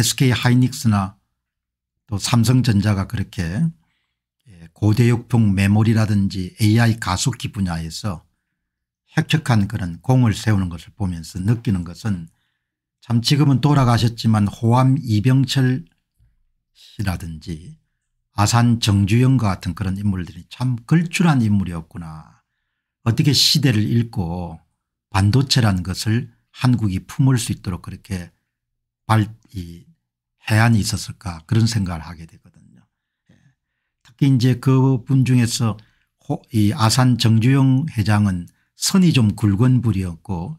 SK 하이닉스나 또 삼성전자가 그렇게 예, 고대역풍 메모리라든지 AI 가속기 분야에서 획득한 그런 공을 세우는 것을 보면서 느끼는 것은 참 지금은 돌아가셨지만 호암 이병철 씨라든지 아산 정주영과 같은 그런 인물들이 참 걸출한 인물이었구나. 어떻게 시대를 읽고 반도체라는 것을 한국이 품을 수 있도록 그렇게 발, 이, 해안이 있었을까 그런 생각을 하게 되거든요. 예. 특히 이제 그 분 중에서 이 아산 정주영 회장은 선이 좀 굵은 불이었고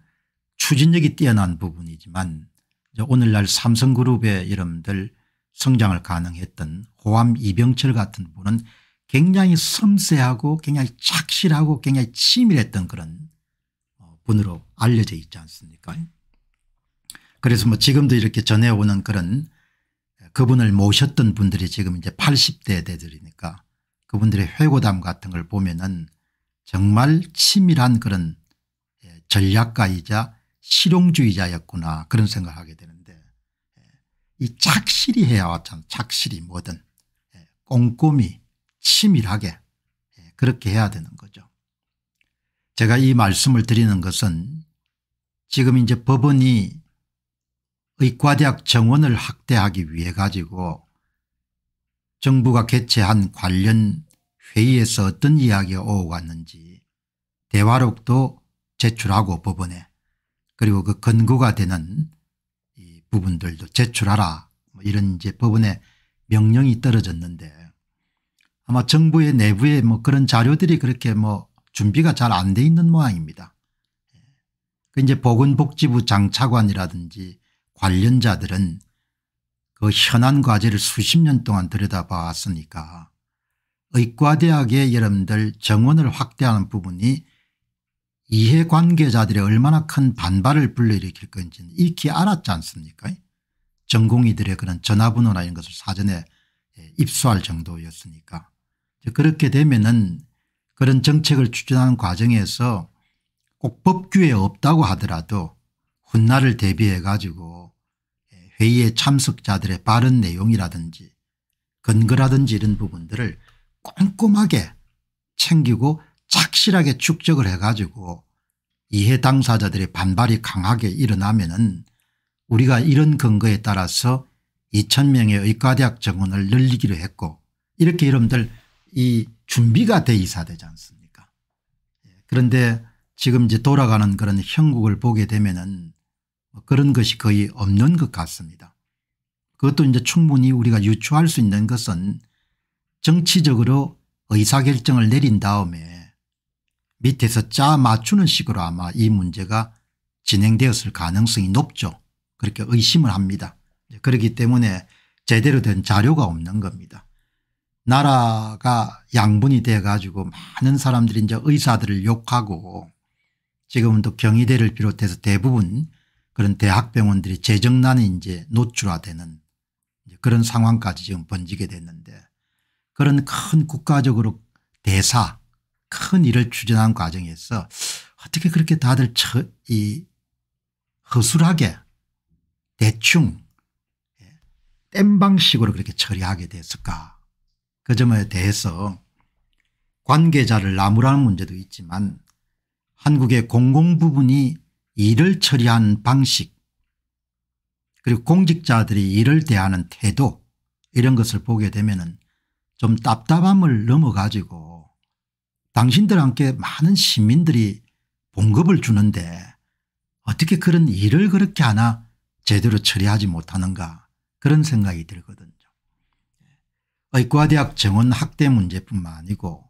추진력이 뛰어난 부분이지만 오늘날 삼성그룹의 여러들 성장을 가능했던 호암 이병철 같은 분은 굉장히 섬세하고 굉장히 착실하고 굉장히 치밀했던 그런 어, 분으로 알려져 있지 않습니까 그래서 뭐 지금도 이렇게 전해오는 그런 그분을 모셨던 분들이 지금 이제 80대 대들이니까 그분들의 회고담 같은 걸 보면은 정말 치밀한 그런 예, 전략가이자 실용주의자였구나 그런 생각하게 을 되는데 예, 이 착실히 해야 왔잖아 착실히 뭐든 예, 꼼꼼히 치밀하게 그렇게 해야 되는 거죠. 제가 이 말씀을 드리는 것은 지금 이제 법원이 의과대학 정원을 확대하기 위해 가지고 정부가 개최한 관련 회의에서 어떤 이야기가 오갔는지 고 대화록도 제출하고 법원에 그리고 그 근거가 되는 이 부분들도 제출하라 뭐 이런 이제 법원의 명령이 떨어졌는데 아마 정부의 내부에 뭐 그런 자료들이 그렇게 뭐 준비가 잘 안 돼 있는 모양입니다. 예. 그 이제 보건복지부 장차관이라든지 관련자들은 그 현안 과제를 수십 년 동안 들여다봤으니까 의과대학의 여러분들 정원을 확대하는 부분이 이해관계자들의 얼마나 큰 반발을 불러일으킬 건지 익히 알았지 않습니까 전공의들의 그런 전화번호나 이런 것을 사전에 예, 입수할 정도였으니까 그렇게 되면 은 그런 정책을 추진하는 과정에서 꼭 법규에 없다고 하더라도 훗날을 대비해 가지고 회의에 참석자들의 발언 내용이라든지 근거라든지 이런 부분들을 꼼꼼하게 챙기고 착실하게 축적을 해가지고 이해 당사자들의 반발이 강하게 일어나면 은 우리가 이런 근거에 따라서 2000명의 의과대학 정원을 늘리기로 했고 이렇게 여러분들 이 준비가 돼 있어야 되지 않습니까 예, 그런데 지금 이제 돌아가는 그런 형국을 보게 되면 은뭐 그런 것이 거의 없는 것 같습니다. 그것도 이제 충분히 우리가 유추할 수 있는 것은 정치적으로 의사결정을 내린 다음에 밑에서 짜 맞추는 식으로 아마 이 문제가 진행되었을 가능성이 높죠. 그렇게 의심을 합니다. 그렇기 때문에 제대로 된 자료가 없는 겁니다. 나라가 양분이 돼 가지고 많은 사람들이 이제 의사들을 욕하고 지금은 또 경희대를 비롯해서 대부분 그런 대학병원들이 재정난에 이제 노출화되는 그런 상황까지 지금 번지게 됐는데 그런 큰 국가적으로 대사 큰 일을 추진한 과정에서 어떻게 그렇게 다들 이 허술하게 대충 예, 땜방식으로 그렇게 처리하게 됐을까 그 점에 대해서 관계자를 나무라는 문제도 있지만 한국의 공공부분이 일을 처리한 방식 그리고 공직자들이 일을 대하는 태도 이런 것을 보게 되면 은좀 답답함을 넘어가지고 당신들한테 많은 시민들이 봉급을 주는데 어떻게 그런 일을 그렇게 하나 제대로 처리하지 못하는가 그런 생각이 들거든요. 의과대학 정원 학대 문제뿐만 아니고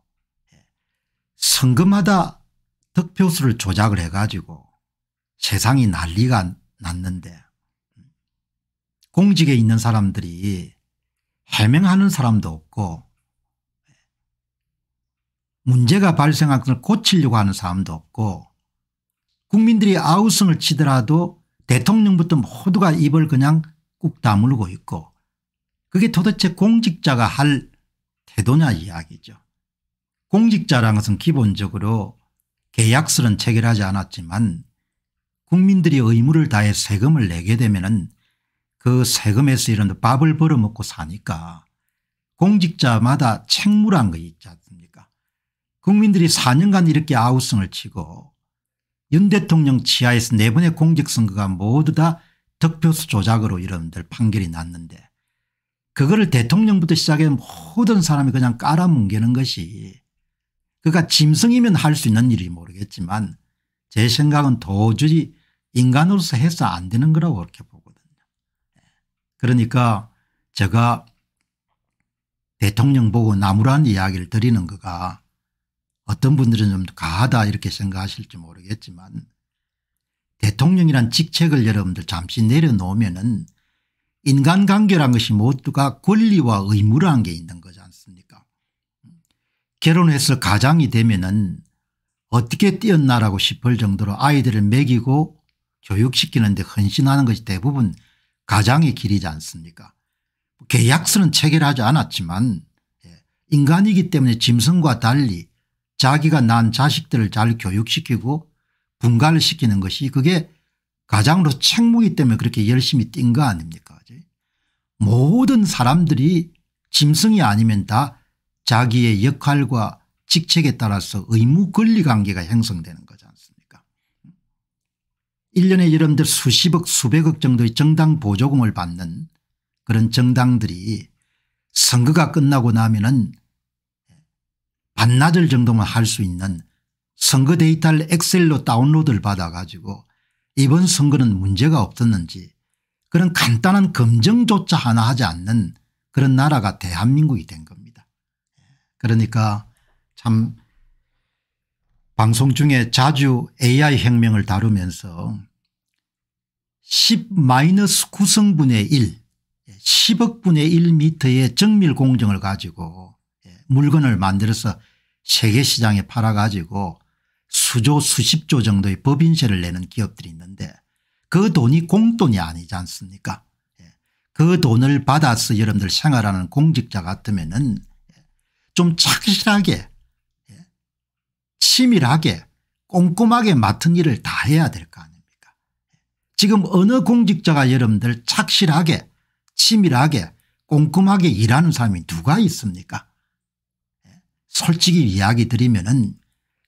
선거마다 예, 득표수를 조작을 해가지고 세상이 난리가 났는데 공직에 있는 사람들이 해명하는 사람도 없고 문제가 발생한 것을 고치려고 하는 사람도 없고 국민들이 아우성을 치더라도 대통령부터 모두가 입을 그냥 꾹 다물고 있고 그게 도대체 공직자가 할 태도냐 이야기죠. 공직자라는 것은 기본적으로 계약서는 체결하지 않았지만 국민들이 의무를 다해 세금을 내게 되면 은그 세금에서 이런 밥을 벌어먹고 사니까 공직자마다 책무란 거 있지 않습니까 국민들이 4년간 이렇게 아우성을 치고 윤 대통령 치하에서 네 번의 공직선거가 모두 다 득표수 조작으로 이런들 판결이 났는데 그거를 대통령부터 시작해 모든 사람이 그냥 깔아뭉개는 것이 그러니까 짐승이면 할 수 있는 일이 모르겠지만 제 생각은 도저히 인간으로서 해서 안 되는 거라고 그렇게 보거든요. 그러니까 제가 대통령 보고 나무란 이야기를 드리는 거가 어떤 분들은 좀 가하다 이렇게 생각하실지 모르겠지만 대통령이란 직책을 여러분들 잠시 내려놓으면은 인간관계란 것이 모두가 권리와 의무라는 게 있는 거지 않습니까 결혼해서 가장이 되면은 어떻게 뛰었나라고 싶을 정도로 아이들을 먹이고 교육시키는데 헌신하는 것이 대부분 가장의 길이지 않습니까 계약서는 체결하지 않았지만 예, 인간이기 때문에 짐승과 달리 자기가 낳은 자식들을 잘 교육시키고 분가를 시키는 것이 그게 가장으로 책무이기 때문에 그렇게 열심히 뛴 거 아닙니까 모든 사람들이 짐승이 아니면 다 자기의 역할과 직책에 따라서 의무 권리 관계가 형성되는 1년에 여러분들 수십억 수백억 정도의 정당 보조금을 받는 그런 정당들이 선거가 끝나고 나면은 반나절 정도만 할 수 있는 선거 데이터를 엑셀로 다운로드를 받아 가지고 이번 선거는 문제가 없었는지 그런 간단한 검증조차 하나 하지 않는 그런 나라가 대한민국이 된 겁니다. 그러니까 참 방송 중에 자주 AI 혁명을 다루면서 10-9성분의 1 10억분의 예, 1미터의 정밀 공정을 가지고 예, 물건을 만들어서 세계시장에 팔아가지고 수조 수십조 정도의 법인세를 내는 기업들이 있는데 그 돈이 공돈이 아니지 않습니까 예, 그 돈을 받아서 여러분들 생활하는 공직자 같으면 은좀 착실하게 치밀하게 꼼꼼하게 맡은 일을 다 해야 될 거 아니에요 지금 어느 공직자가 여러분들 착실하게 치밀하게 꼼꼼하게 일하는 사람이 누가 있습니까 예? 솔직히 이야기 드리면 은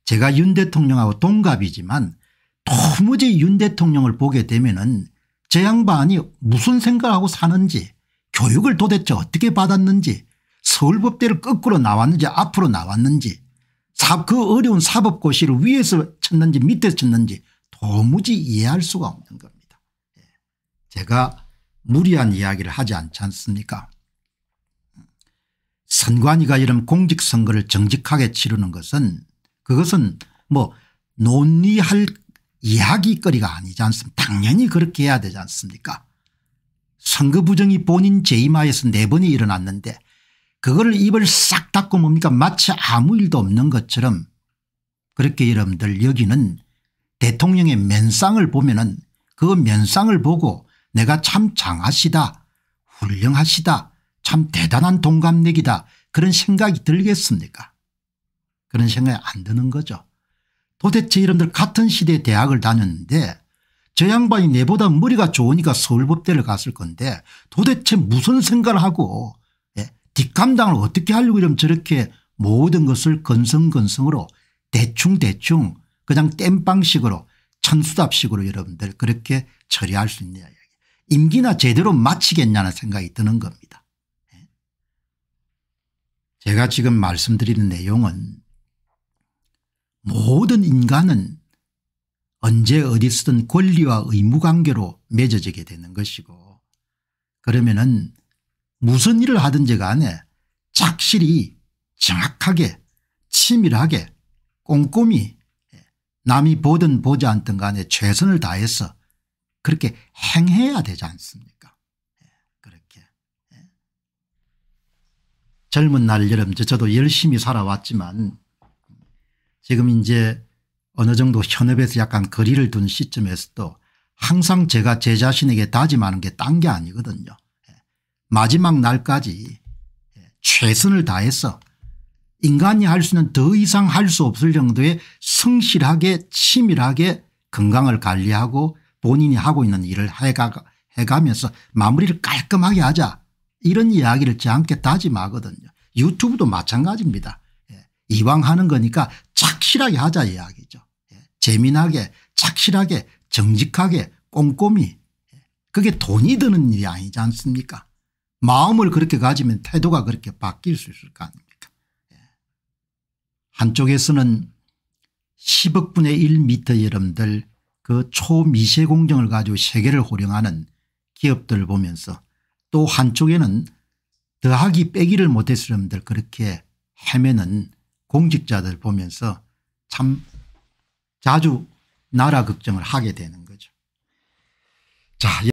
제가 윤 대통령하고 동갑이지만 도무지 윤 대통령을 보게 되면 은제 양반이 무슨 생각을 하고 사는지 교육을 도대체 어떻게 받았는지 서울법대를 거꾸로 나왔는지 앞으로 나왔는지 그 어려운 사법고시를 위에서 쳤는지 밑에서 쳤는지 도무지 이해할 수가 없는 겁니다. 제가 무리한 이야기를 하지 않지 않습니까 선관위가 이런 공직선거를 정직하게 치르는 것은 그것은 뭐 논의할 이야기거리가 아니지 않습니까 당연히 그렇게 해야 되지 않습니까 선거 부정이 본인 재임하에서 네 번이 일어났는데 그걸 입을 싹 닫고 뭡니까 마치 아무 일도 없는 것처럼 그렇게 여러분들 여기는 대통령의 면상을 보면은 그 면상을 보고 내가 참 장하시다 훌륭하시다 참 대단한 동갑내기다 그런 생각이 들겠습니까 그런 생각이 안 드는 거죠. 도대체 이런들 같은 시대 대학을 다녔는데 저 양반이 내보다 머리가 좋으니까 서울법대를 갔을 건데 도대체 무슨 생각을 하고 예? 뒷감당을 어떻게 하려고 이러 저렇게 모든 것을 건성건성으로 대충대충 그냥 땜빵식으로 천수답식으로 여러분들 그렇게 처리할 수 있냐 임기나 제대로 마치겠냐는 생각이 드는 겁니다. 예? 제가 지금 말씀드리는 내용은 모든 인간은 언제 어디서든 권리와 의무관계로 맺어지게 되는 것이고 그러면 은 무슨 일을 하든지 간에 착실히 정확하게 치밀하게 꼼꼼히 예, 남이 보든 보지 않든 간에 최선을 다해서 그렇게 행해야 되지 않습니까? 예, 그렇게. 예. 젊은 날여러 저도 열심히 살아왔지만 지금 이제 어느 정도 현업에서 약간 거리를 둔 시점에서도 항상 제가 제 자신에게 다짐하는 게 딴 게 아니거든요. 예. 마지막 날까지 최선을 다해서 인간이 할 수는 더 이상 할 수 없을 정도의 성실하게 치밀하게 건강을 관리하고 본인이 하고 있는 일을 해가, 해가면서 마무리를 깔끔하게 하자 이런 이야기를 저한테 다짐하거든요. 유튜브도 마찬가지입니다. 예. 이왕 하는 거니까 착실하게 하자 이야기죠. 예. 재미나게 착실하게 정직하게 꼼꼼히 예. 그게 돈이 드는 일이 아니지 않습니까 마음을 그렇게 가지면 태도가 그렇게 바뀔 수 있을 거 아닙니까 예. 한쪽에서는 10억분의 1미터 여러분들 그 초미세 공정을 가지고 세계를 호령하는 기업들을 보면서 또 한쪽에는 더하기 빼기를 못했을 놈들 그렇게 헤매는 공직자들 보면서 참 자주 나라 걱정을 하게 되는 거죠. 자.